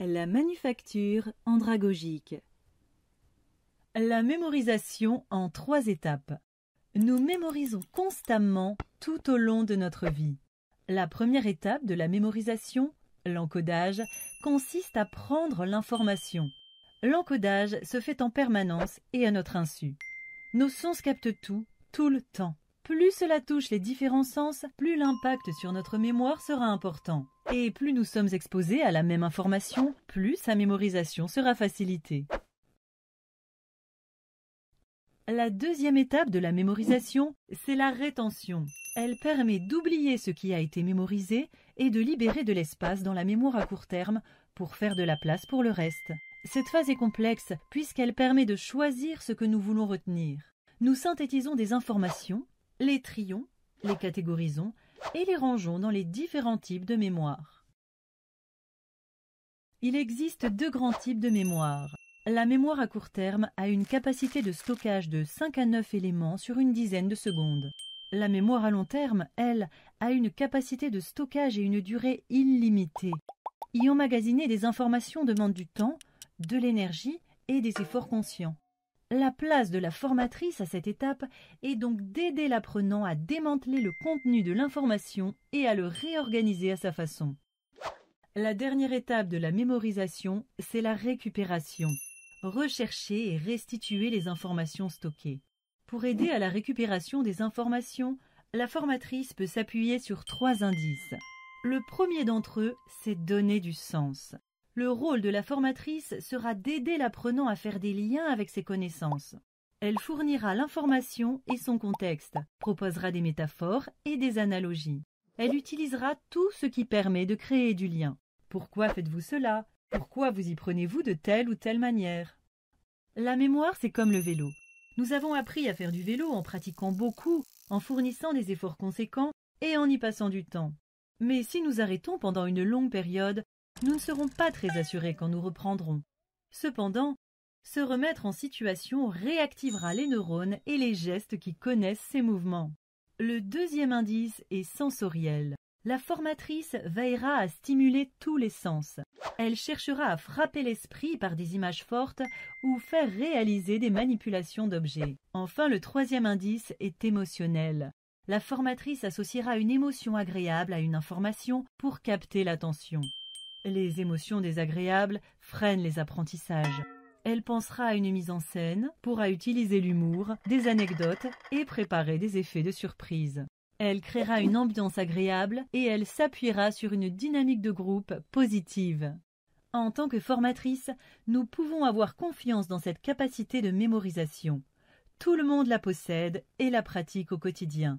La manufacture andragogique. La mémorisation en trois étapes. Nous mémorisons constamment tout au long de notre vie. La première étape de la mémorisation, l'encodage, consiste à prendre l'information. L'encodage se fait en permanence et à notre insu. Nos sens captent tout, tout le temps. Plus cela touche les différents sens, plus l'impact sur notre mémoire sera important. Et plus nous sommes exposés à la même information, plus sa mémorisation sera facilitée. La deuxième étape de la mémorisation, c'est la rétention. Elle permet d'oublier ce qui a été mémorisé et de libérer de l'espace dans la mémoire à court terme pour faire de la place pour le reste. Cette phase est complexe puisqu'elle permet de choisir ce que nous voulons retenir. Nous synthétisons des informations les trions, les catégorisons et les rangeons dans les différents types de mémoire. Il existe deux grands types de mémoire. La mémoire à court terme a une capacité de stockage de 5 à 9 éléments sur une dizaine de secondes. La mémoire à long terme, elle, a une capacité de stockage et une durée illimitée. Y emmagasiner des informations demande du temps, de l'énergie et des efforts conscients. La place de la formatrice à cette étape est donc d'aider l'apprenant à démanteler le contenu de l'information et à le réorganiser à sa façon. La dernière étape de la mémorisation, c'est la récupération. Rechercher et restituer les informations stockées. Pour aider à la récupération des informations, la formatrice peut s'appuyer sur trois indices. Le premier d'entre eux, c'est donner du sens le rôle de la formatrice sera d'aider l'apprenant à faire des liens avec ses connaissances. Elle fournira l'information et son contexte, proposera des métaphores et des analogies. Elle utilisera tout ce qui permet de créer du lien. Pourquoi faites-vous cela Pourquoi vous y prenez-vous de telle ou telle manière La mémoire, c'est comme le vélo. Nous avons appris à faire du vélo en pratiquant beaucoup, en fournissant des efforts conséquents et en y passant du temps. Mais si nous arrêtons pendant une longue période, nous ne serons pas très assurés quand nous reprendrons. Cependant, se remettre en situation réactivera les neurones et les gestes qui connaissent ces mouvements. Le deuxième indice est sensoriel. La formatrice veillera à stimuler tous les sens. Elle cherchera à frapper l'esprit par des images fortes ou faire réaliser des manipulations d'objets. Enfin, le troisième indice est émotionnel. La formatrice associera une émotion agréable à une information pour capter l'attention. Les émotions désagréables freinent les apprentissages. Elle pensera à une mise en scène, pourra utiliser l'humour, des anecdotes et préparer des effets de surprise. Elle créera une ambiance agréable et elle s'appuiera sur une dynamique de groupe positive. En tant que formatrice, nous pouvons avoir confiance dans cette capacité de mémorisation. Tout le monde la possède et la pratique au quotidien.